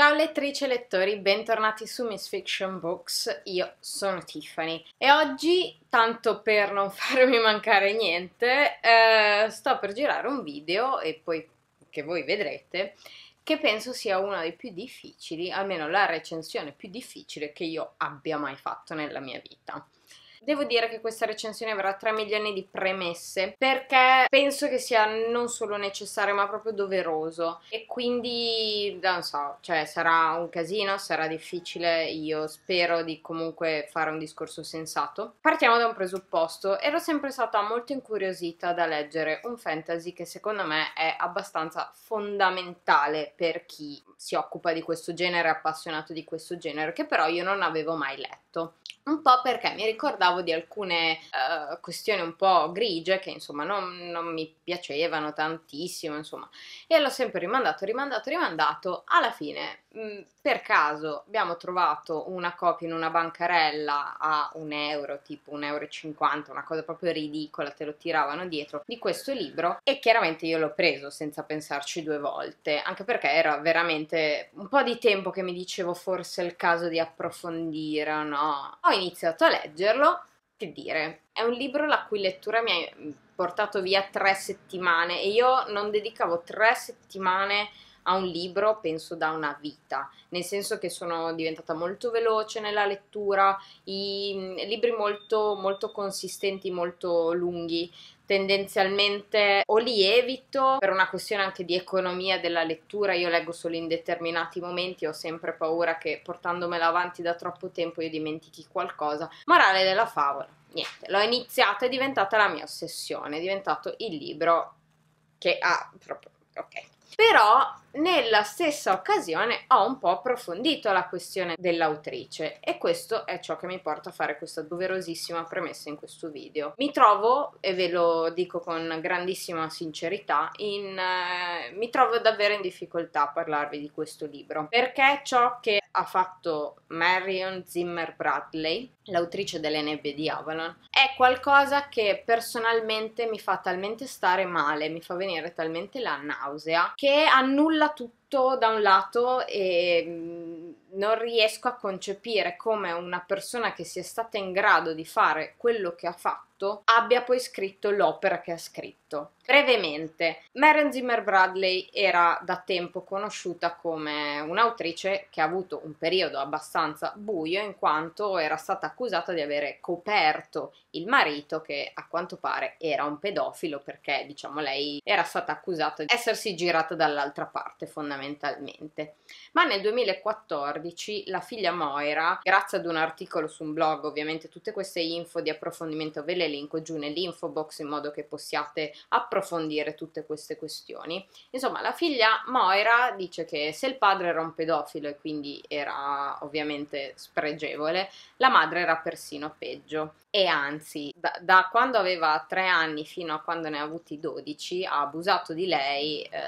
Ciao lettrici e lettori, bentornati su Miss Fiction Books, io sono Tiffany e oggi, tanto per non farmi mancare niente, eh, sto per girare un video e poi che voi vedrete che penso sia uno dei più difficili, almeno la recensione più difficile che io abbia mai fatto nella mia vita. Devo dire che questa recensione avrà 3 milioni di premesse perché penso che sia non solo necessario ma proprio doveroso e quindi non so, cioè sarà un casino, sarà difficile, io spero di comunque fare un discorso sensato. Partiamo da un presupposto, ero sempre stata molto incuriosita da leggere un fantasy che secondo me è abbastanza fondamentale per chi si occupa di questo genere, appassionato di questo genere, che però io non avevo mai letto un po' perché mi ricordavo di alcune uh, questioni un po' grigie che insomma non, non, mi piacevano tantissimo, insomma, e l'ho sempre rimandato, rimandato, rimandato, alla fine Mhmm, per caso abbiamo trovato una copia in una bancarella a un euro, tipo un euro e cinquanta, una cosa proprio ridicola, te lo tiravano dietro, di questo libro e chiaramente io l'ho preso senza pensarci due volte, anche perché era veramente un po' di tempo che mi dicevo forse è il caso di approfondire, no? Ho iniziato a leggerlo, che dire, è un libro la cui lettura mi ha mhmm, portato via tre settimane e io non dedicavo tre settimane a un libro penso da una vita, nel senso che sono diventata molto veloce nella lettura, i mm, libri molto, molto consistenti, molto lunghi, tendenzialmente o li evito per una questione anche di economia della lettura, io leggo solo in determinati momenti, ho sempre paura che portandomela avanti da troppo tempo io dimentichi qualcosa. Morale della favola, niente, l'ho iniziata, è diventata la mia ossessione, è diventato il libro che ha proprio, ok. Però nella stessa occasione ho un po' approfondito la questione dell'autrice e questo è ciò che mi porta a fare questa doverosissima premessa in questo video. Mi trovo, e ve lo dico con grandissima sincerità, in, eh, mi trovo davvero in difficoltà a parlarvi di questo libro perché ciò che ha fatto Marion Zimmer Bradley, l'autrice delle nebbie di Avalon, è qualcosa che personalmente mi fa talmente stare male, mi fa venire talmente la nausea che annulla molla tutto tutto da un lato e mm, non riesco a concepire come una persona che sia stata in grado di fare quello che ha fatto abbia poi scritto l'opera che ha scritto. Brevemente, Maren Zimmer Bradley era da tempo conosciuta come un'autrice che ha avuto un periodo abbastanza buio in quanto era stata accusata di avere coperto il marito che a quanto pare era un pedofilo perché diciamo lei era stata accusata di essersi girata dall'altra parte fondamentalmente fondamentalmente. Ma nel 2014 la figlia Moira, grazie ad un articolo su un blog, ovviamente tutte queste info di approfondimento ve le elenco giù nell'info box in modo che possiate approfondire tutte queste questioni. Insomma, la figlia Moira dice che se il padre era un pedofilo e quindi era ovviamente spregevole, la madre era persino peggio. E anzi, da, da quando aveva 3 anni fino a quando ne ha avuti 12, ha abusato di lei, eh,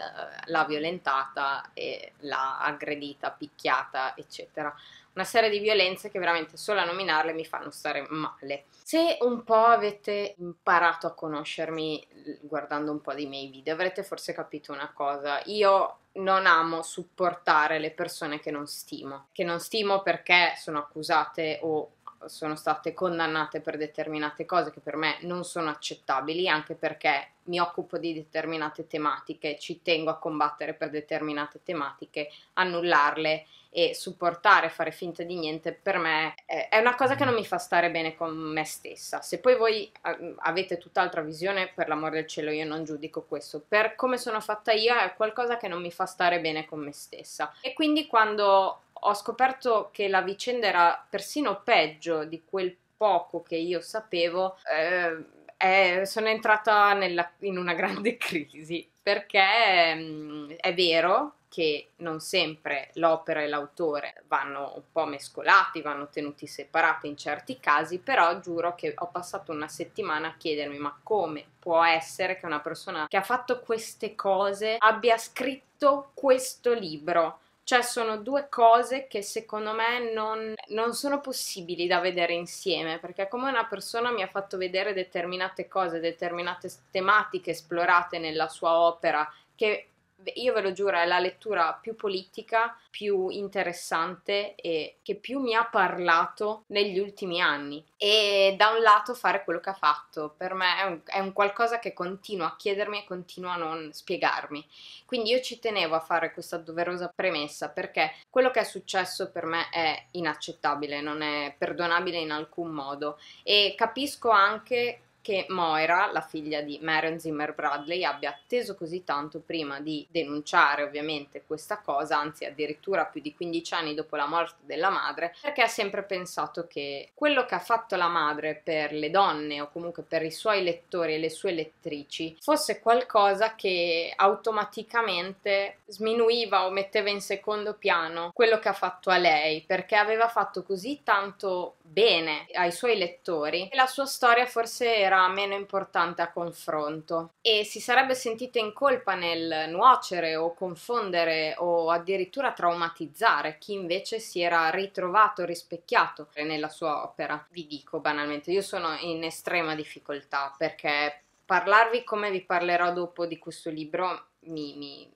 l'ha violentata e l'ha aggredita, picchiata, eccetera. Una serie di violenze che veramente solo a nominarle mi fanno stare male. Se un po' avete imparato a conoscermi guardando un po' dei miei video, avrete forse capito una cosa. Io non amo supportare le persone che non stimo, che non stimo perché sono accusate o sono state condannate per determinate cose che per me non sono accettabili, anche perché mi occupo di determinate tematiche, ci tengo a combattere per determinate tematiche, annullarle e supportare, fare finta di niente, per me è una cosa che non mi fa stare bene con me stessa. Se poi voi ah, mm, avete tutt'altra visione, per l'amor del cielo io non giudico questo, per come sono fatta io è qualcosa che non mi fa stare bene con me stessa. E quindi quando ho scoperto che la vicenda era persino peggio di quel poco che io sapevo, eh, eh, sono entrata nella, in una grande crisi perché eh, è vero che non sempre l'opera e l'autore vanno un po' mescolati, vanno tenuti separati in certi casi, però giuro che ho passato una settimana a chiedermi ma come può essere che una persona che ha fatto queste cose abbia scritto questo libro? Cioè sono due cose che secondo me non, non, sono possibili da vedere insieme, perché come una persona mi ha fatto vedere determinate cose, determinate tematiche esplorate nella sua opera, che io ve lo giuro, è la lettura più politica, più interessante e che più mi ha parlato negli ultimi anni. E da un lato fare quello che ha fatto, per me è un, è un qualcosa che continua a chiedermi e continua a non spiegarmi. Quindi io ci tenevo a fare questa doverosa premessa perché quello che è successo per me è inaccettabile, non è perdonabile in alcun modo e capisco anche che Moira, la figlia di Marion Zimmer Bradley, abbia atteso così tanto prima di denunciare ovviamente questa cosa, anzi addirittura più di 15 anni dopo la morte della madre, perché ha sempre pensato che quello che ha fatto la madre per le donne o comunque per i suoi lettori e le sue lettrici fosse qualcosa che automaticamente sminuiva o metteva in secondo piano quello che ha fatto a lei, perché aveva fatto così tanto bene ai suoi lettori e la sua storia forse era meno importante a confronto e si sarebbe sentita in colpa nel nuocere o confondere o addirittura traumatizzare chi invece si era ritrovato rispecchiato nella sua opera. Vi dico banalmente, io sono in estrema difficoltà perché parlarvi come vi parlerò dopo di questo libro mi, mi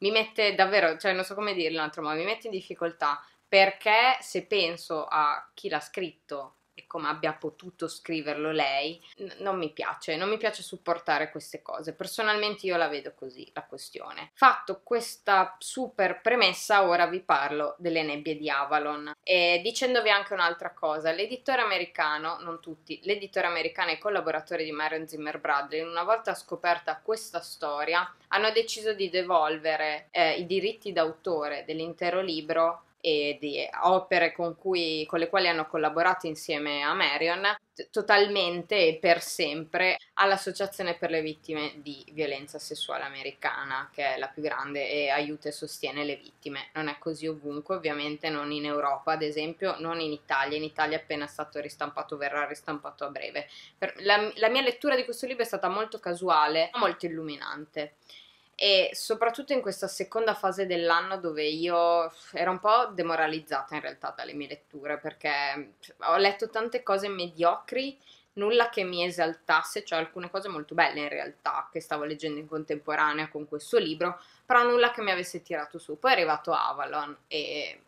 mi mette davvero, cioè non so come dirlo altro, ma mi mette in difficoltà perché se penso a chi l'ha scritto e come abbia potuto scriverlo lei, n- non mi piace, non mi piace supportare queste cose. Personalmente io la vedo così la questione. Fatto questa super premessa, ora vi parlo delle nebbie di Avalon. E dicendovi anche un'altra cosa, l'editore americano, non tutti, l'editore americano e i collaboratori di Marion Zimmer Bradley, una volta scoperta questa storia, hanno deciso di devolvere eh, i diritti d'autore dell'intero libro e di opere con, cui, con le quali hanno collaborato insieme a Marion totalmente e per sempre all'Associazione per le vittime di violenza sessuale americana, che è la più grande e aiuta e sostiene le vittime. Non è così ovunque, ovviamente non in Europa, ad esempio, non in Italia. In Italia è appena stato ristampato, verrà ristampato a breve. la, la mia lettura di questo libro è stata molto casuale, molto illuminante e soprattutto in questa seconda fase dell'anno dove io ero un po' demoralizzata in realtà dalle mie letture perché cioè, ho letto tante cose mediocri, nulla che mi esaltasse, cioè alcune cose molto belle in realtà che stavo leggendo in contemporanea con questo libro, però nulla che mi avesse tirato su. Poi è arrivato Avalon e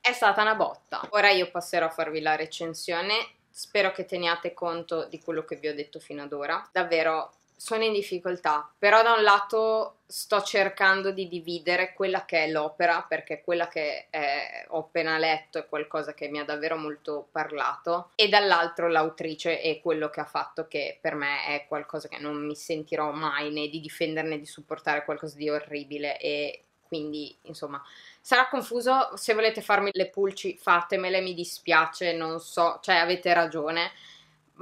è stata una botta. Ora io passerò a farvi la recensione. Spero che teniate conto di quello che vi ho detto fino ad ora. Davvero sono in difficoltà, però da un lato sto cercando di dividere quella che è l'opera, perché quella che è, ho appena letto è qualcosa che mi ha davvero molto parlato, e dall'altro l'autrice e quello che ha fatto, che per me è qualcosa che non mi sentirò mai né di difendere né di supportare qualcosa di orribile e quindi insomma sarà confuso, se volete farmi le pulci fatemele, mi dispiace, non so, cioè avete ragione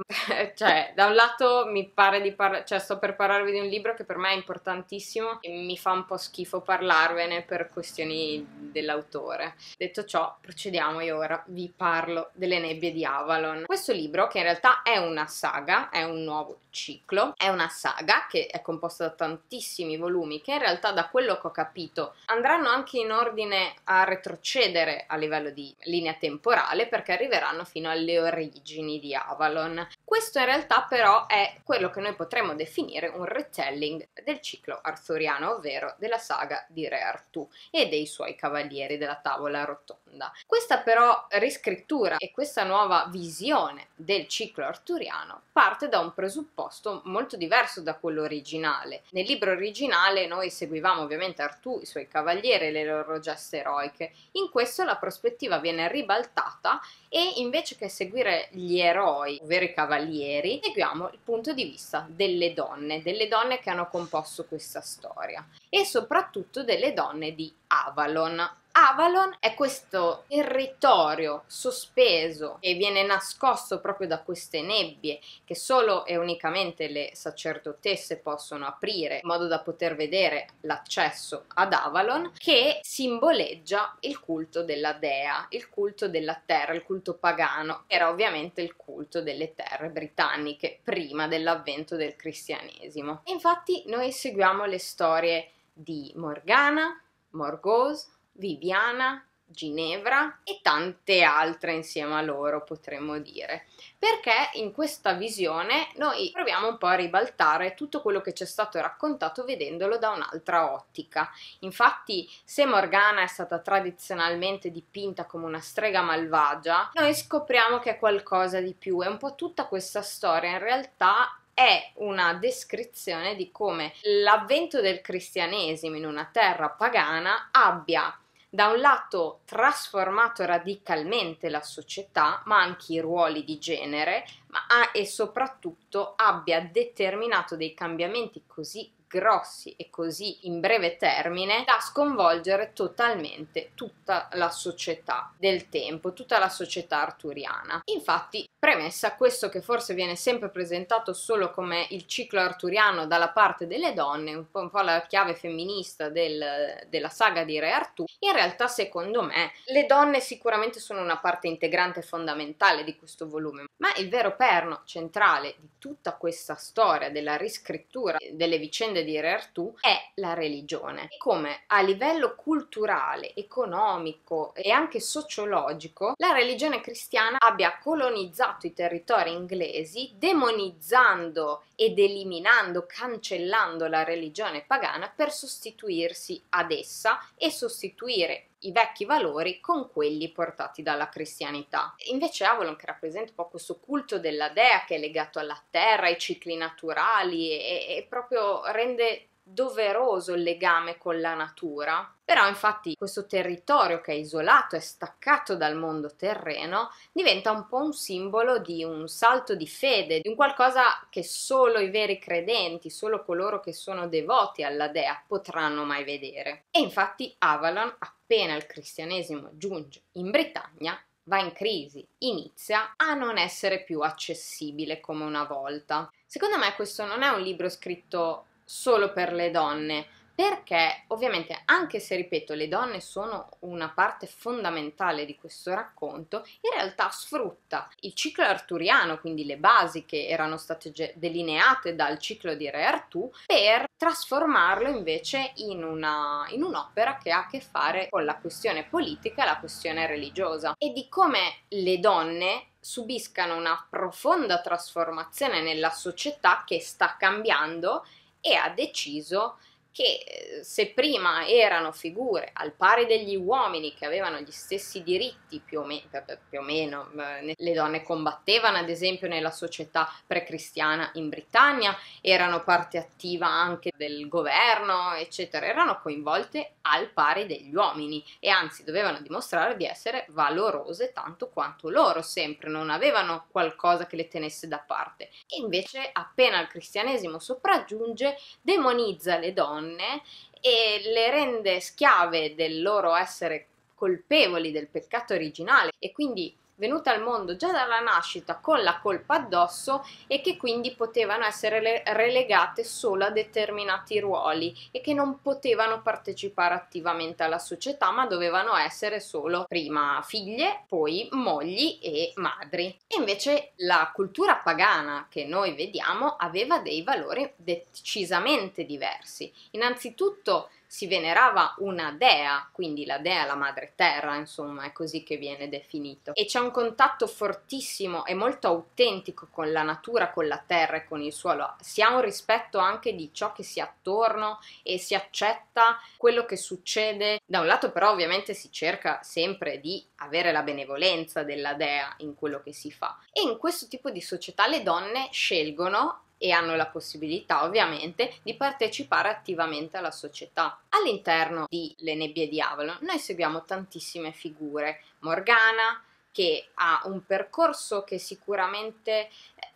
cioè, da un lato mi pare di parlare, cioè sto per parlarvi di un libro che per me è importantissimo e mi fa un po' schifo parlarvene per questioni dell'autore. Detto ciò, procediamo, io ora vi parlo delle nebbie di Avalon. Questo libro, che in realtà è una saga, è un nuovo ciclo, è una saga che è composta da tantissimi volumi che in realtà da quello che ho capito andranno anche in ordine a retrocedere a livello di linea temporale perché arriveranno fino alle origini di Avalon questo in realtà però è quello che noi potremmo definire un retelling del ciclo arthuriano, ovvero della saga di Re Artù e dei suoi cavalieri della tavola rotonda. Questa però riscrittura e questa nuova visione del ciclo arturiano parte da un presupposto molto diverso da quello originale. Nel libro originale noi seguivamo ovviamente Artù, i suoi cavalieri e le loro geste eroiche. In questo la prospettiva viene ribaltata e invece che seguire gli eroi, ovvero i cavalieri, cavalieri, seguiamo il punto di vista delle donne, delle donne che hanno composto questa storia e soprattutto delle donne di Avalon, Avalon è questo territorio sospeso che viene nascosto proprio da queste nebbie che solo e unicamente le sacerdotesse possono aprire in modo da poter vedere l'accesso ad Avalon che simboleggia il culto della dea, il culto della terra, il culto pagano, era ovviamente il culto delle terre britanniche prima dell'avvento del cristianesimo. infatti noi seguiamo le storie di Morgana, Morgose, Viviana, Ginevra e tante altre insieme a loro, potremmo dire, perché in questa visione noi proviamo un po' a ribaltare tutto quello che ci è stato raccontato vedendolo da un'altra ottica. Infatti, se Morgana è stata tradizionalmente dipinta come una strega malvagia, noi scopriamo che è qualcosa di più, è un po' tutta questa storia in realtà è una descrizione di come l'avvento del cristianesimo in una terra pagana abbia da un lato trasformato radicalmente la società, ma anche i ruoli di genere, ma ha, e soprattutto abbia determinato dei cambiamenti così grossi e così in breve termine da sconvolgere totalmente tutta la società del tempo, tutta la società arturiana. Infatti, premessa, questo che forse viene sempre presentato solo come il ciclo arturiano dalla parte delle donne, un po', un po la chiave femminista del, della saga di Re Artù, in realtà secondo me le donne sicuramente sono una parte integrante e fondamentale di questo volume, ma il vero perno centrale di tutta questa storia della riscrittura delle vicende voglio dire Artù, è la religione. E come a livello culturale, economico e anche sociologico, la religione cristiana abbia colonizzato i territori inglesi, demonizzando ed eliminando, cancellando la religione pagana per sostituirsi ad essa e sostituire i vecchi valori con quelli portati dalla cristianità. Invece Avalon, che rappresenta un po' questo culto della dea che è legato alla terra, ai cicli naturali e, e proprio rende doveroso il legame con la natura. Però infatti questo territorio che è isolato e staccato dal mondo terreno diventa un po' un simbolo di un salto di fede, di un qualcosa che solo i veri credenti, solo coloro che sono devoti alla dea potranno mai vedere. E infatti Avalon ha appena il cristianesimo giunge in Britannia, va in crisi, inizia a non essere più accessibile come una volta. Secondo me questo non è un libro scritto solo per le donne, perché ovviamente anche se ripeto le donne sono una parte fondamentale di questo racconto, in realtà sfrutta il ciclo arturiano, quindi le basi che erano state delineate dal ciclo di Re Artù, per trasformarlo invece in, una, in un'opera che ha a che fare con la questione politica e la questione religiosa e di come le donne subiscano una profonda trasformazione nella società che sta cambiando e ha deciso che eh, se prima erano figure al pari degli uomini che avevano gli stessi diritti più o, me- più o meno, le donne combattevano ad esempio nella società precristiana in Britannia, erano parte attiva anche del governo, eccetera, erano coinvolte al pari degli uomini e anzi dovevano dimostrare di essere valorose tanto quanto loro sempre, non avevano qualcosa che le tenesse da parte. E invece appena il cristianesimo sopraggiunge, demonizza le donne donne e le rende schiave del loro essere colpevoli del peccato originale e quindi venuta al mondo già dalla nascita con la colpa addosso e che quindi potevano essere relegate solo a determinati ruoli e che non potevano partecipare attivamente alla società ma dovevano essere solo prima figlie, poi mogli e madri. E invece la cultura pagana che noi vediamo aveva dei valori decisamente diversi. Innanzitutto si venerava una dea, quindi la dea, la madre terra, insomma, è così che viene definito. E c'è un contatto fortissimo e molto autentico con la natura, con la terra e con il suolo. Si ha un rispetto anche di ciò che si ha attorno e si accetta quello che succede. Da un lato, però, ovviamente si cerca sempre di avere la benevolenza della dea in quello che si fa. E in questo tipo di società le donne scelgono e hanno la possibilità ovviamente di partecipare attivamente alla società. All'interno di Le nebbie di Avalon noi seguiamo tantissime figure, Morgana, che ha un percorso che sicuramente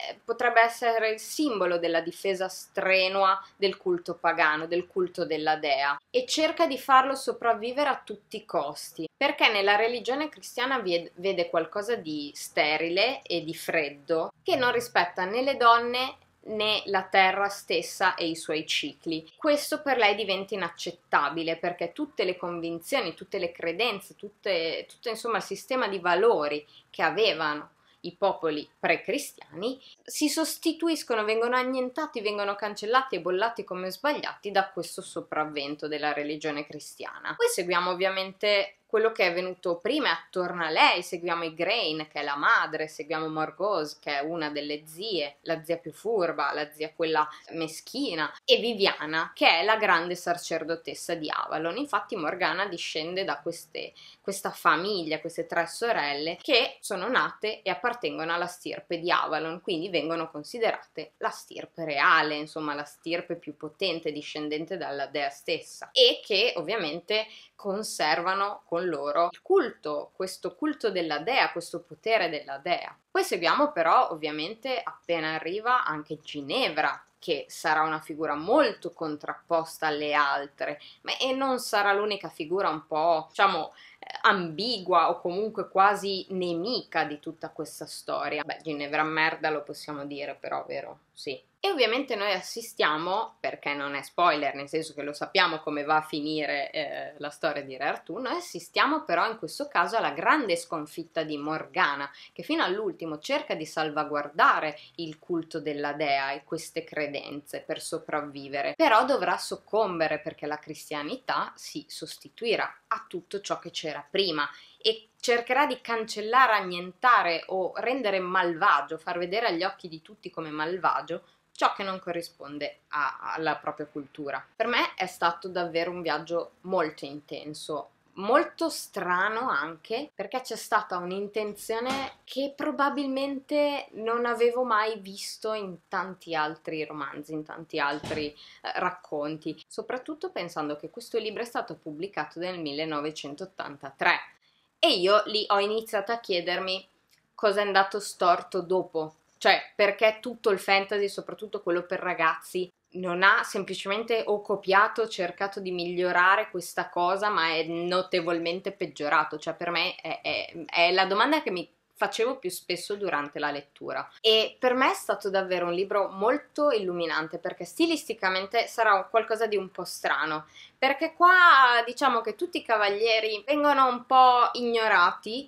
eh, potrebbe essere il simbolo della difesa strenua del culto pagano, del culto della dea, e cerca di farlo sopravvivere a tutti i costi, perché nella religione cristiana vede qualcosa di sterile e di freddo che non rispetta né le donne né la Terra stessa e i suoi cicli. Questo per lei diventa inaccettabile perché tutte le convinzioni, tutte le credenze, tutte, tutto insomma il sistema di valori che avevano i popoli pre-cristiani si sostituiscono, vengono annientati, vengono cancellati e bollati come sbagliati da questo sopravvento della religione cristiana. Poi seguiamo ovviamente quello che è venuto prima attorno a lei, seguiamo i Grain che è la madre, seguiamo Margose che è una delle zie, la zia più furba, la zia quella meschina e Viviana che è la grande sacerdotessa di Avalon. Infatti Morgana discende da queste, questa famiglia, queste tre sorelle che sono nate e appartengono alla stirpe di Avalon, quindi vengono considerate la stirpe reale, insomma la stirpe più potente discendente dalla dea stessa e che ovviamente conservano con loro il culto, questo culto della dea, questo potere della dea. Poi seguiamo però ovviamente appena arriva anche Ginevra, che sarà una figura molto contrapposta alle altre, ma e non sarà l'unica figura un po', diciamo, ambigua o comunque quasi nemica di tutta questa storia. Beh, Ginevra merda lo possiamo dire però, vero? Sì. E ovviamente noi assistiamo, perché non è spoiler, nel senso che lo sappiamo come va a finire eh, la storia di Re Artù, noi assistiamo però in questo caso alla grande sconfitta di Morgana, che fino all'ultimo cerca di salvaguardare il culto della dea e queste credenze per sopravvivere, però dovrà soccombere perché la cristianità si sostituirà a tutto ciò che c'era c'era prima e cercherà di cancellare, annientare o rendere malvagio, far vedere agli occhi di tutti come malvagio ciò che non corrisponde a, alla propria cultura. Per me è stato davvero un viaggio molto intenso, molto strano anche perché c'è stata un'intenzione che probabilmente non avevo mai visto in tanti altri romanzi, in tanti altri eh, racconti, soprattutto pensando che questo libro è stato pubblicato nel 1983 e io lì ho iniziato a chiedermi cosa è andato storto dopo cioè perché tutto il fantasy, soprattutto quello per ragazzi, non ha semplicemente o copiato, cercato di migliorare questa cosa, ma è notevolmente peggiorato. Cioè, per me è, è, è, la domanda che mi facevo più spesso durante la lettura. E per me è stato davvero un libro molto illuminante perché stilisticamente sarà qualcosa di un po' strano. Perché qua diciamo che tutti i cavalieri vengono un po' ignorati,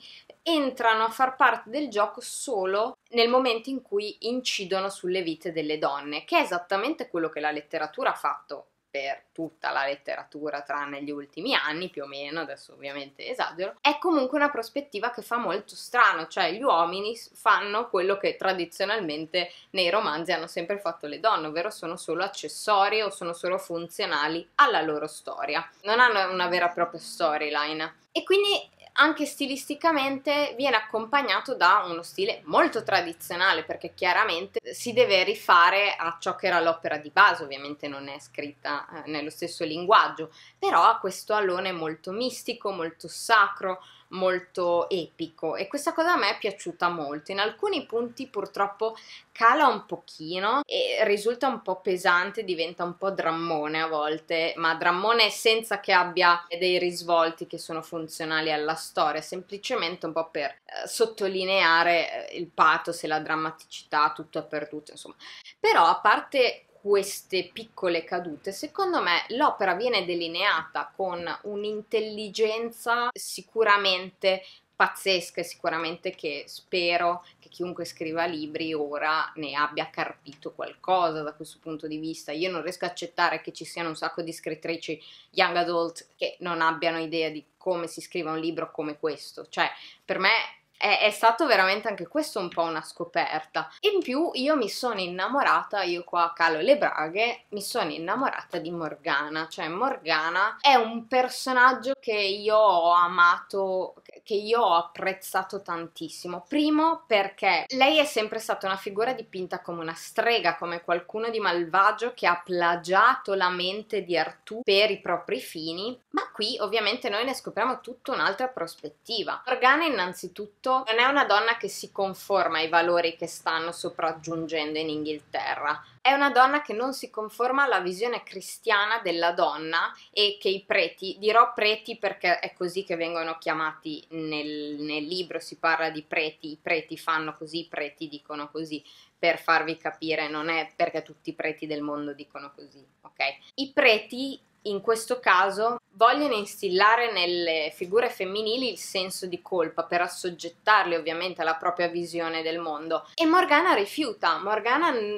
entrano a far parte del gioco solo nel momento in cui incidono sulle vite delle donne, che è esattamente quello che la letteratura ha fatto per tutta la letteratura tranne gli ultimi anni più o meno, adesso ovviamente esagero, è comunque una prospettiva che fa molto strano, cioè gli uomini fanno quello che tradizionalmente nei romanzi hanno sempre fatto le donne, ovvero sono solo accessori o sono solo funzionali alla loro storia, non hanno una vera e propria storyline. E quindi anche stilisticamente viene accompagnato da uno stile molto tradizionale perché chiaramente si deve rifare a ciò che era l'opera di base, ovviamente non è scritta eh, nello stesso linguaggio, però ha questo alone molto mistico, molto sacro, molto epico e questa cosa a me è piaciuta molto. In alcuni punti purtroppo cala un pochino e risulta un po' pesante, diventa un po' drammone a volte, ma drammone senza che abbia dei risvolti che sono funzionali alla storia, semplicemente un po' per eh, sottolineare eh, il pathos e la drammaticità tutto è perduto insomma. Però a parte queste piccole cadute, secondo me l'opera viene delineata con un'intelligenza sicuramente pazzesca e sicuramente che spero che chiunque scriva libri ora ne abbia carpito qualcosa da questo punto di vista. Io non riesco a accettare che ci siano un sacco di scrittrici young adult che non abbiano idea di come si scriva un libro come questo. Cioè, per me è, è, stato veramente anche questo un po' una scoperta. In più io mi sono innamorata, io qua calo le braghe, mi sono innamorata di Morgana, cioè Morgana è un personaggio che io ho amato, che io ho apprezzato tantissimo. Primo perché lei è sempre stata una figura dipinta come una strega, come qualcuno di malvagio che ha plagiato la mente di Artù per i propri fini, ma qui ovviamente noi ne scopriamo tutta un'altra prospettiva. Morgana innanzitutto non è una donna che si conforma ai valori che stanno sopraggiungendo in Inghilterra, è una donna che non si conforma alla visione cristiana della donna e che i preti, dirò preti perché è così che vengono chiamati nel, nel libro, si parla di preti, i preti fanno così, i preti dicono così, per farvi capire, non è perché tutti i preti del mondo dicono così, ok? I preti in questo caso vogliono instillare nelle figure femminili il senso di colpa per assoggettarle ovviamente alla propria visione del mondo e Morgana rifiuta, Morgana mm,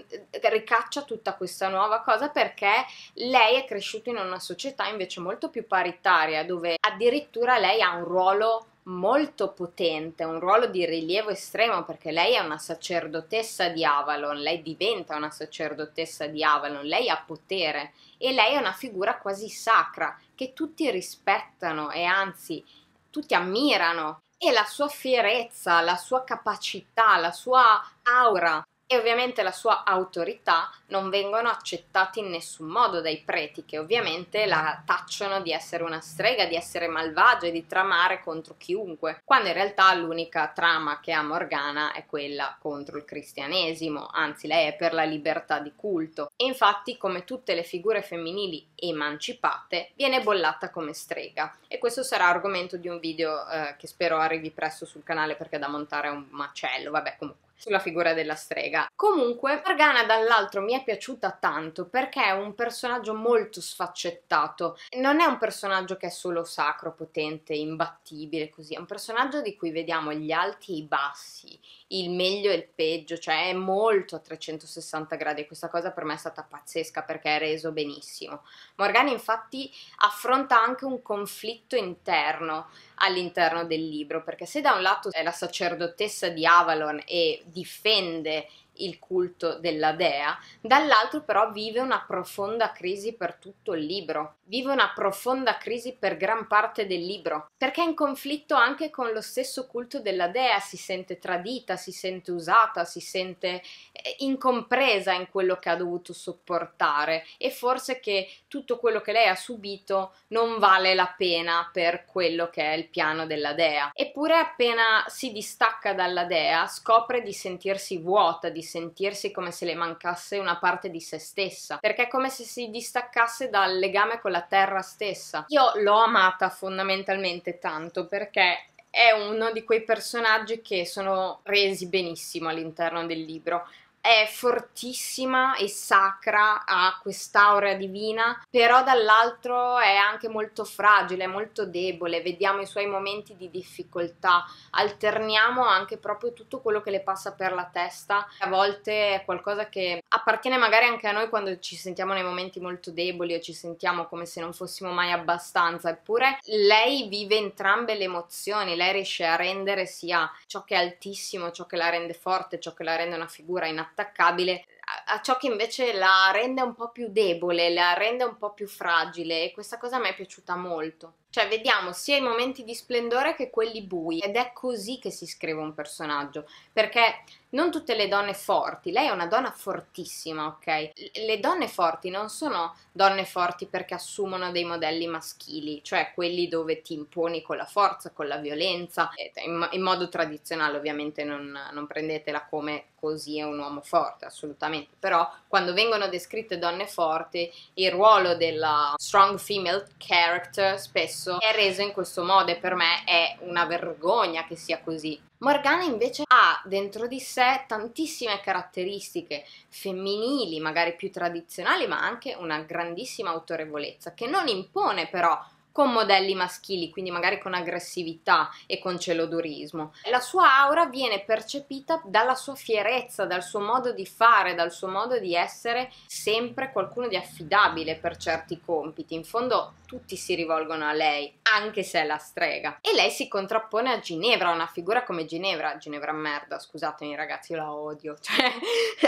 ricaccia tutta questa nuova cosa perché lei è cresciuta in una società invece molto più paritaria dove addirittura lei ha un ruolo molto potente, un ruolo di rilievo estremo perché lei è una sacerdotessa di Avalon, lei diventa una sacerdotessa di Avalon, lei ha potere e lei è una figura quasi sacra che tutti rispettano e anzi tutti ammirano e la sua fierezza, la sua capacità, la sua aura e ovviamente la sua autorità non vengono accettati in nessun modo dai preti che ovviamente la tacciono di essere una strega, di essere malvagia e di tramare contro chiunque, quando in realtà l'unica trama che ha Morgana è quella contro il cristianesimo, anzi lei è per la libertà di culto e infatti come tutte le figure femminili emancipate viene bollata come strega e questo sarà argomento di un video eh, che spero arrivi presto sul canale perché è da montare è un macello, vabbè comunque sulla figura della strega. Comunque, Morgana dall'altro mi è piaciuta tanto perché è un personaggio molto sfaccettato. Non è un personaggio che è solo sacro, potente, imbattibile, così. È un personaggio di cui vediamo gli alti e i bassi, il meglio e il peggio, cioè è molto a 360 gradi. Questa cosa per me è stata pazzesca perché è reso benissimo. Morgana, infatti, affronta anche un conflitto interno all'interno del libro, perché se da un lato è la sacerdotessa di Avalon e difende il culto della dea, dall'altro però vive una profonda crisi per tutto il libro, vive una profonda crisi per gran parte del libro, perché è in conflitto anche con lo stesso culto della dea, si sente tradita, si sente usata, si sente eh, incompresa in quello che ha dovuto sopportare e forse che tutto quello che lei ha subito non vale la pena per quello che è il piano della dea. Eppure appena si distacca dalla dea, scopre di sentirsi vuota, di sentirsi come se le mancasse una parte di se stessa, perché è come se si distaccasse dal legame con la terra stessa. Io l'ho amata fondamentalmente tanto perché è uno di quei personaggi che sono resi benissimo all'interno del libro, è fortissima e sacra, ha quest'aura divina, però dall'altro è anche molto fragile, molto debole, vediamo i suoi momenti di difficoltà, alterniamo anche proprio tutto quello che le passa per la testa, a volte è qualcosa che appartiene magari anche a noi quando ci sentiamo nei momenti molto deboli o ci sentiamo come se non fossimo mai abbastanza, eppure lei vive entrambe le emozioni, lei riesce a rendere sia ciò che è altissimo, ciò che la rende forte, ciò che la rende una figura inattiva, inattaccabile a ciò che invece la rende un po' più debole, la rende un po' più fragile e questa cosa a me è piaciuta molto. Cioè vediamo sia i momenti di splendore che quelli bui ed è così che si scrive un personaggio, perché non tutte le donne forti, lei è una donna fortissima, ok? Le donne forti non sono donne forti perché assumono dei modelli maschili, cioè quelli dove ti imponi con la forza, con la violenza, in, modo tradizionale ovviamente non, non prendetela come così è un uomo forte, assolutamente, però quando vengono descritte donne forti il ruolo della strong female character spesso stesso è reso in questo modo e per me è una vergogna che sia così. Morgana invece ha dentro di sé tantissime caratteristiche femminili, magari più tradizionali, ma anche una grandissima autorevolezza che non impone però con modelli maschili, quindi magari con aggressività e con celodurismo. La sua aura viene percepita dalla sua fierezza, dal suo modo di fare, dal suo modo di essere sempre qualcuno di affidabile per certi compiti. In fondo tutti si rivolgono a lei, anche se è la strega. E lei si contrappone a Ginevra, una figura come Ginevra, Ginevra merda, scusatemi ragazzi, io la odio, cioè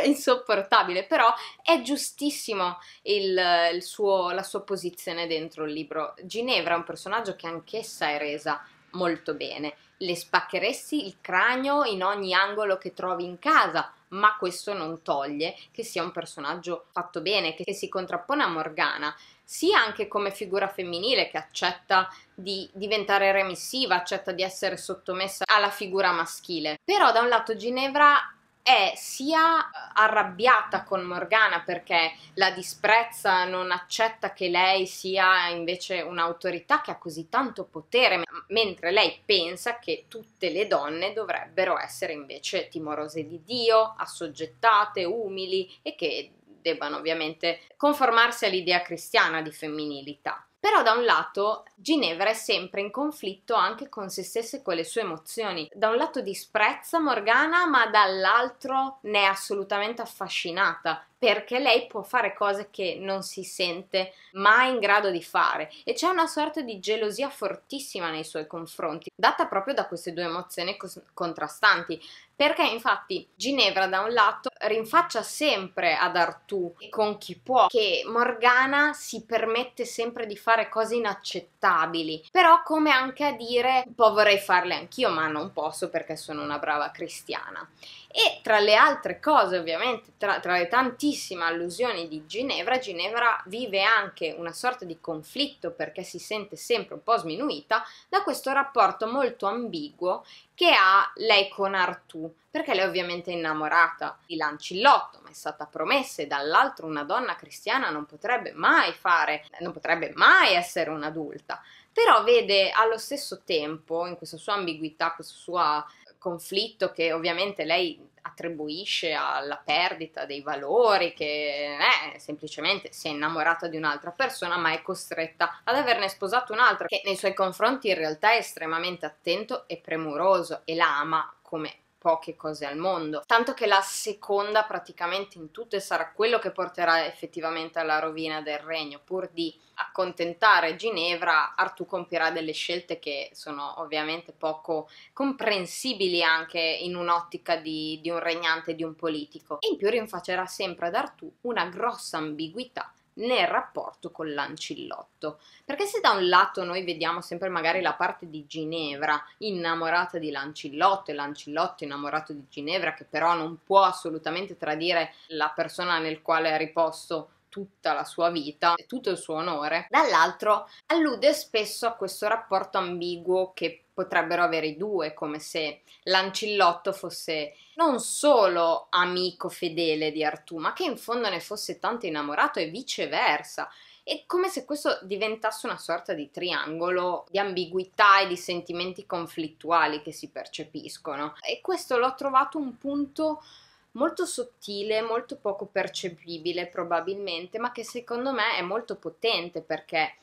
è insopportabile, però è giustissimo il, il suo, la sua posizione dentro il libro. Ginevra Ginevra è un personaggio che anch'essa è resa molto bene. Le spaccheresti il cranio in ogni angolo che trovi in casa, ma questo non toglie che sia un personaggio fatto bene, che si contrappone a Morgana, sia anche come figura femminile che accetta di diventare remissiva, accetta di essere sottomessa alla figura maschile. Però da un lato Ginevra è sia eh, arrabbiata con Morgana perché la disprezza, non accetta che lei sia invece un'autorità che ha così tanto potere, mentre lei pensa che tutte le donne dovrebbero essere invece timorose di Dio, assoggettate, umili e che debbano ovviamente conformarsi all'idea cristiana di femminilità. Però da un lato Ginevra è sempre in conflitto anche con se stessa e con le sue emozioni. Da un lato disprezza Morgana, ma dall'altro ne è assolutamente affascinata perché lei può fare cose che non si sente mai in grado di fare e c'è una sorta di gelosia fortissima nei suoi confronti, data proprio da queste due emozioni cos- contrastanti, perché infatti Ginevra da un lato rinfaccia sempre ad Artù con chi può che Morgana si permette sempre di fare cose inaccettabili, però come anche a dire un po' vorrei farle anch'io, ma non posso perché sono una brava cristiana. E tra le altre cose, ovviamente, tra, tra le tantissime nitidissima allusione di Ginevra, Ginevra vive anche una sorta di conflitto perché si sente sempre un po' sminuita da questo rapporto molto ambiguo che ha lei con Artù, perché lei è ovviamente è innamorata di Lancillotto, ma è stata promessa e dall'altro una donna cristiana non potrebbe mai fare, non potrebbe mai essere un'adulta, però vede allo stesso tempo, in questa sua ambiguità, questa sua conflitto che ovviamente lei attribuisce alla perdita dei valori, che eh, semplicemente si è innamorata di un'altra persona, ma è costretta ad averne sposato un'altra che nei suoi confronti in realtà è estremamente attento e premuroso e la ama come poche cose al mondo, tanto che la seconda praticamente in tutto e sarà quello che porterà effettivamente alla rovina del regno, pur di accontentare Ginevra, Artù compirà delle scelte che sono ovviamente poco comprensibili anche in un'ottica di, di un regnante, di un politico, e in più rinfacerà sempre ad Artù una grossa ambiguità nel rapporto con l'ancillotto. Perché se da un lato noi vediamo sempre magari la parte di Ginevra innamorata di l'ancillotto e l'ancillotto innamorato di Ginevra che però non può assolutamente tradire la persona nel quale ha riposto tutta la sua vita e tutto il suo onore, dall'altro allude spesso a questo rapporto ambiguo che potrebbero avere i due, come se Lancillotto fosse non solo amico fedele di Artù, ma che in fondo ne fosse tanto innamorato e viceversa. È come se questo diventasse una sorta di triangolo di ambiguità e di sentimenti conflittuali che si percepiscono. E questo l'ho trovato un punto molto sottile, molto poco percepibile probabilmente, ma che secondo me è molto potente perché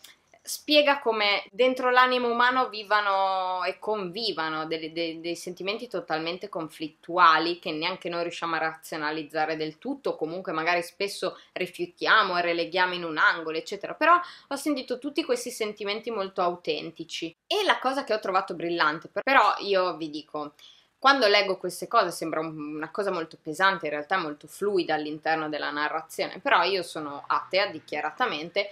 spiega come dentro l'animo umano vivano e convivano dei, dei, dei, sentimenti totalmente conflittuali che neanche noi riusciamo a razionalizzare del tutto, comunque magari spesso rifiutiamo e releghiamo in un angolo, eccetera. Però ho sentito tutti questi sentimenti molto autentici e la cosa che ho trovato brillante, però io vi dico, quando leggo queste cose sembra una cosa molto pesante, in realtà molto fluida all'interno della narrazione, però io sono atea dichiaratamente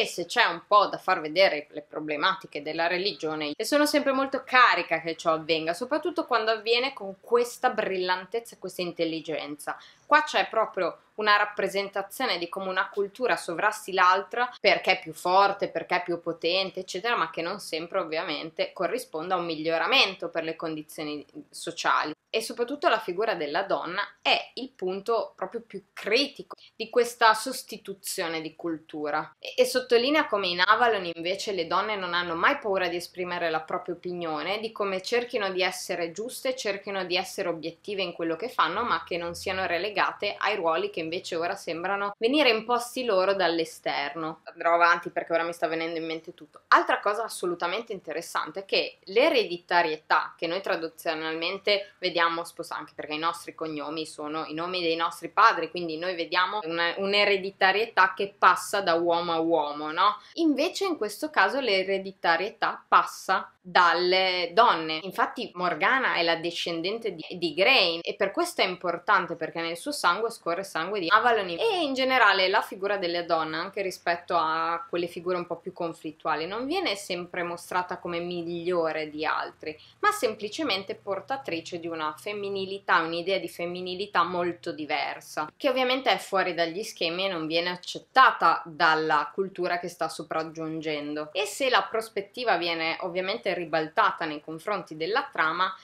e se c'è un po' da far vedere le problematiche della religione, e sono sempre molto carica che ciò avvenga, soprattutto quando avviene con questa brillantezza e questa intelligenza. Qua c'è proprio una rappresentazione di come una cultura sovrasti l'altra perché è più forte, perché è più potente, eccetera, ma che non sempre ovviamente corrisponde a un miglioramento per le condizioni sociali. E soprattutto la figura della donna è il punto proprio più critico di questa sostituzione di cultura. E, e sottolinea come in Avalon invece le donne non hanno mai paura di esprimere la propria opinione, di come cerchino di essere giuste, cerchino di essere obiettive in quello che fanno, ma che non siano relegate ai ruoli che invece ora sembrano venire imposti loro dall'esterno. Andrò avanti perché ora mi sta venendo in mente tutto. Altra cosa assolutamente interessante è che l'ereditarietà, che noi tradizionalmente vediamo sposa anche perché i nostri cognomi sono i nomi dei nostri padri, quindi noi vediamo una, un'ereditarietà che passa da uomo a uomo, no? Invece in questo caso l'ereditarietà passa dalle donne. Infatti Morgana è la discendente di, di Grain e per questo è importante perché nel suo sangue scorre sangue sangue di Avalon ah, e in generale la figura delle donne anche rispetto a quelle figure un po' più conflittuali non viene sempre mostrata come migliore di altri ma semplicemente portatrice di una femminilità un'idea di femminilità molto diversa che ovviamente è fuori dagli schemi e non viene accettata dalla cultura che sta sopraggiungendo e se la prospettiva viene ovviamente ribaltata nei confronti della trama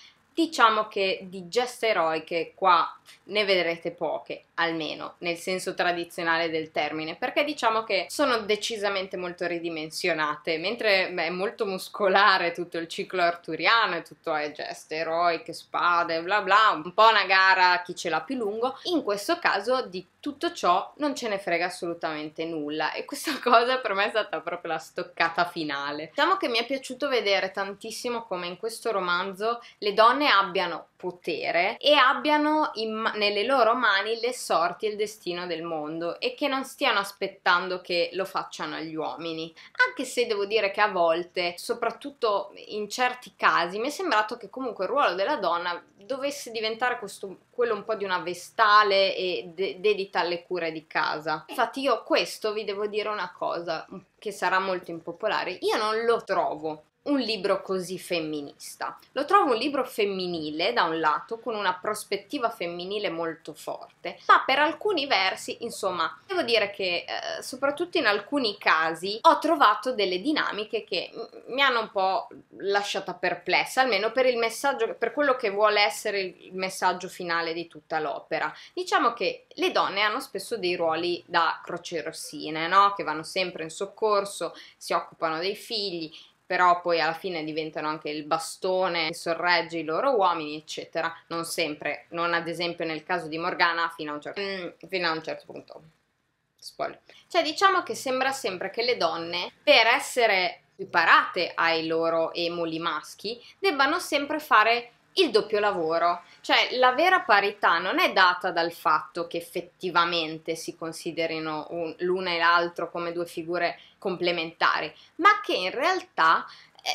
diciamo che di geste eroiche qua ne vedrete poche, almeno nel senso tradizionale del termine, perché diciamo che sono decisamente molto ridimensionate, mentre beh, è molto muscolare tutto il ciclo arturiano e tutto è eh, geste eroiche, spade, bla bla, un po' una gara a chi ce l'ha più lungo, in questo caso di tutto ciò non ce ne frega assolutamente nulla e questa cosa per me è stata proprio la stoccata finale. Diciamo che mi è piaciuto vedere tantissimo come in questo romanzo le donne abbiano potere e abbiano in, nelle loro mani le sorti e il destino del mondo e che non stiano aspettando che lo facciano gli uomini. Anche se devo dire che a volte, soprattutto in certi casi, mi è sembrato che comunque il ruolo della donna dovesse diventare questo, quello un po' di una vestale e de- dedita alle cure di casa. Infatti io questo vi devo dire una cosa che sarà molto impopolare, io non lo trovo un libro così femminista. Lo trovo un libro femminile da un lato, con una prospettiva femminile molto forte, ma per alcuni versi, insomma, devo dire che eh, soprattutto in alcuni casi ho trovato delle dinamiche che mi hanno un po' lasciata perplessa, almeno per il messaggio, per quello che vuole essere il messaggio finale di tutta l'opera. Diciamo che le donne hanno spesso dei ruoli da crocerossine, no? Che vanno sempre in soccorso, si occupano dei figli, però poi alla fine diventano anche il bastone che sorregge i loro uomini, eccetera. Non sempre, non ad esempio nel caso di Morgana, fino a un certo, mm, fino a un certo punto. Spoiler. Cioè, diciamo che sembra sempre che le donne, per essere equiparate ai loro emuli maschi, debbano sempre fare il doppio lavoro. Cioè la vera parità non è data dal fatto che effettivamente si considerino un, l'una e l'altro come due figure complementari, ma che in realtà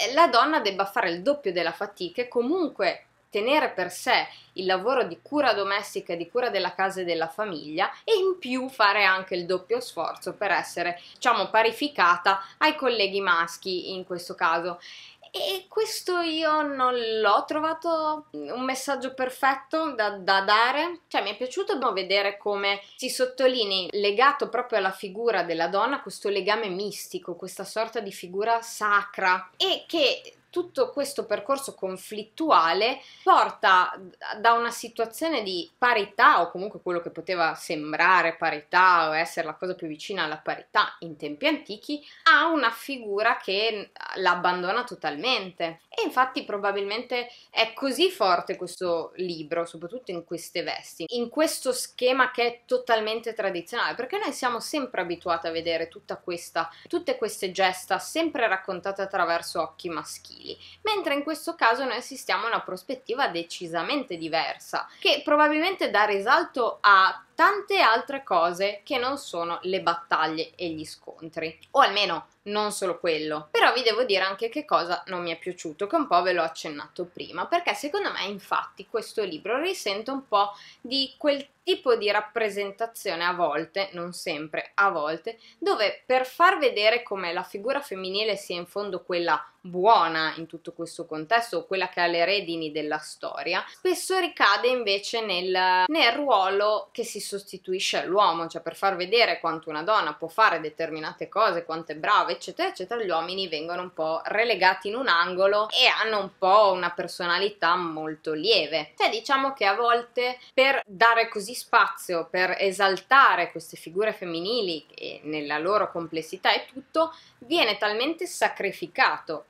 eh, la donna debba fare il doppio della fatica e comunque tenere per sé il lavoro di cura domestica e di cura della casa e della famiglia e in più fare anche il doppio sforzo per essere, diciamo, parificata ai colleghi maschi in questo caso. E questo io non l'ho trovato un messaggio perfetto da, da, dare, cioè mi è piaciuto vedere come si sottolinei legato proprio alla figura della donna questo legame mistico, questa sorta di figura sacra e che tutto questo percorso conflittuale porta da una situazione di parità o comunque quello che poteva sembrare parità o essere la cosa più vicina alla parità in tempi antichi a una figura che l'abbandona totalmente. E infatti probabilmente è così forte questo libro, soprattutto in queste vesti, in questo schema che è totalmente tradizionale, perché noi siamo sempre abituati a vedere tutta questa, tutte queste gesta sempre raccontate attraverso occhi maschili utili, mentre in questo caso noi assistiamo a una prospettiva decisamente diversa, che probabilmente dà risalto a tante altre cose che non sono le battaglie e gli scontri, o almeno non solo quello. Però vi devo dire anche che cosa non mi è piaciuto, che un po' ve l'ho accennato prima, perché secondo me infatti questo libro risente un po' di quel tipo di rappresentazione a volte, non sempre, a volte, dove per far vedere come la figura femminile sia in fondo quella buona in tutto questo contesto, quella che ha le redini della storia, spesso ricade invece nel, nel ruolo che si sostituisce all'uomo, cioè per far vedere quanto una donna può fare determinate cose, quanto è brava, eccetera, eccetera, gli uomini vengono un po' relegati in un angolo e hanno un po' una personalità molto lieve. Cioè diciamo che a volte per dare così spazio, per esaltare queste figure femminili nella loro complessità e tutto, viene talmente sacrificato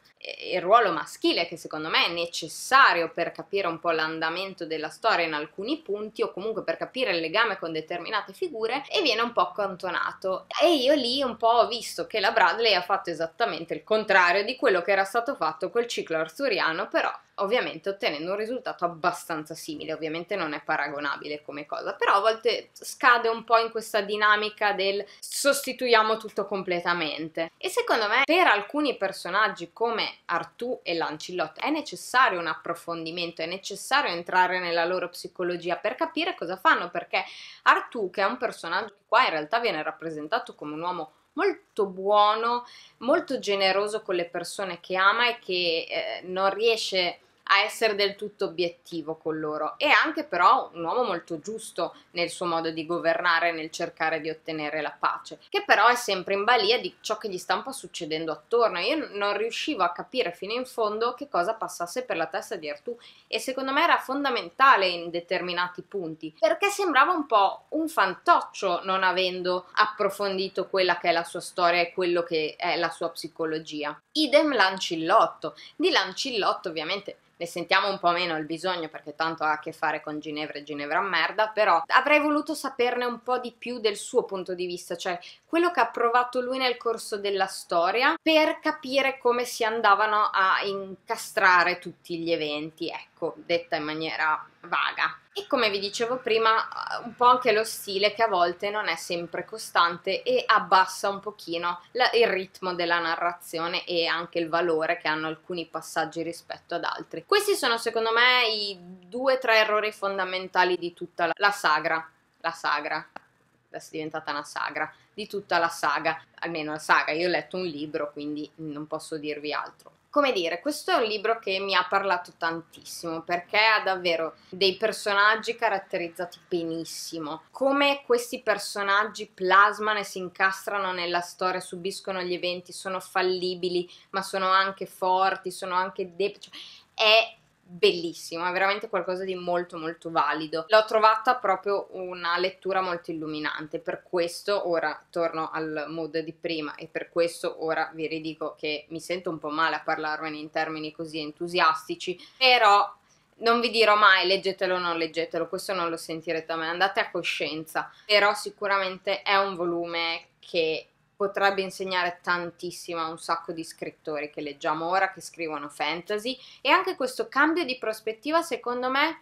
il ruolo maschile che secondo me è necessario per capire un po' l'andamento della storia in alcuni punti o comunque per capire il legame con determinate figure e viene un po' accantonato e io lì un po' ho visto che la Bradley ha fatto esattamente il contrario di quello che era stato fatto col ciclo arturiano però ovviamente ottenendo un risultato abbastanza simile, ovviamente non è paragonabile come cosa, però a volte scade un po' in questa dinamica del sostituiamo tutto completamente. E secondo me per alcuni personaggi come Artù e Lancillot è necessario un approfondimento, è necessario entrare nella loro psicologia per capire cosa fanno, perché Artù, che è un personaggio che qua in realtà viene rappresentato come un uomo molto buono, molto generoso con le persone che ama e che eh, non riesce a essere del tutto obiettivo con loro e anche però un uomo molto giusto nel suo modo di governare, nel cercare di ottenere la pace, che però è sempre in balia di ciò che gli sta un po' succedendo attorno. Io non riuscivo a capire fino in fondo che cosa passasse per la testa di Artù e secondo me era fondamentale in determinati punti, perché sembrava un po' un fantoccio non avendo approfondito quella che è la sua storia e quello che è la sua psicologia. Idem Lancillotto. Di Lancillotto ovviamente ne sentiamo un po' meno il bisogno perché tanto ha a che fare con Ginevra e Ginevra merda, però avrei voluto saperne un po' di più del suo punto di vista, cioè quello che ha provato lui nel corso della storia per capire come si andavano a incastrare tutti gli eventi, ecco, detta in maniera vaga. E come vi dicevo prima, un po' anche lo stile che a volte non è sempre costante e abbassa un pochino la, il ritmo della narrazione e anche il valore che hanno alcuni passaggi rispetto ad altri. Questi sono secondo me i due o tre errori fondamentali di tutta la, la sagra. La sagra, adesso è diventata una sagra di tutta la saga, almeno la saga, io ho letto un libro quindi non posso dirvi altro. Come dire, questo è un libro che mi ha parlato tantissimo perché ha davvero dei personaggi caratterizzati benissimo, come questi personaggi plasmano e si incastrano nella storia, subiscono gli eventi, sono fallibili ma sono anche forti, sono anche deboli, cioè, è bellissimo, è veramente qualcosa di molto molto valido. L'ho trovata proprio una lettura molto illuminante, per questo ora torno al mood di prima e per questo ora vi ridico che mi sento un po' male a parlarvene in termini così entusiastici, però non vi dirò mai leggetelo o non leggetelo, questo non lo sentirete da me, andate a coscienza, però sicuramente è un volume che potrebbe insegnare tantissimo a un sacco di scrittori che leggiamo ora, che scrivono fantasy e anche questo cambio di prospettiva secondo me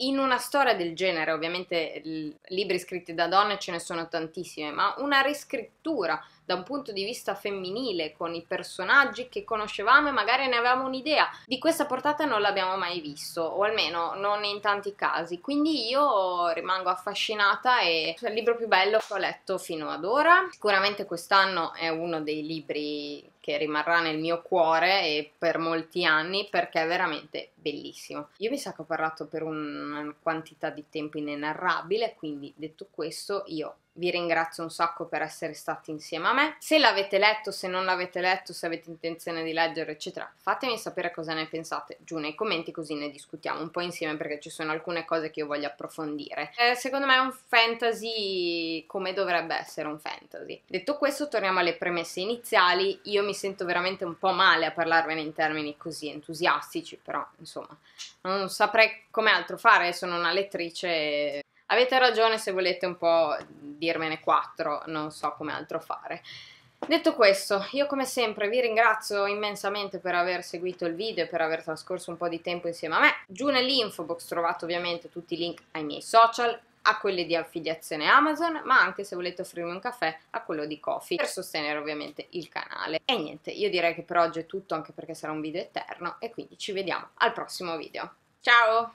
in una storia del genere, ovviamente libri scritti da donne ce ne sono tantissime, ma una riscrittura da un punto di vista femminile, con i personaggi che conoscevamo e magari ne avevamo un'idea. Di questa portata non l'abbiamo mai visto, o almeno non in tanti casi. Quindi io rimango affascinata e è il libro più bello che ho letto fino ad ora. Sicuramente quest'anno è uno dei libri che rimarrà nel mio cuore e per molti anni perché è veramente bellissimo. Io mi sa che ho parlato per una quantità di tempo inenarrabile, quindi detto questo io vi ringrazio un sacco per essere stati insieme a me. Se l'avete letto, se non l'avete letto, se avete intenzione di leggere, eccetera, fatemi sapere cosa ne pensate giù nei commenti così ne discutiamo un po' insieme perché ci sono alcune cose che io voglio approfondire. Eh, secondo me è un fantasy come dovrebbe essere un fantasy. Detto questo, torniamo alle premesse iniziali. Io mi sento veramente un po' male a parlarvene in termini così entusiastici, però insomma, non saprei come altro fare, sono una lettrice Avete ragione se volete un po' dirmene quattro, non so come altro fare. Detto questo, io come sempre vi ringrazio immensamente per aver seguito il video e per aver trascorso un po' di tempo insieme a me. Giù nell'info box trovate ovviamente tutti i link ai miei social, a quelli di affiliazione Amazon, ma anche se volete offrirmi un caffè a quello di Coffee per sostenere ovviamente il canale. E niente, io direi che per oggi è tutto anche perché sarà un video eterno e quindi ci vediamo al prossimo video. Ciao!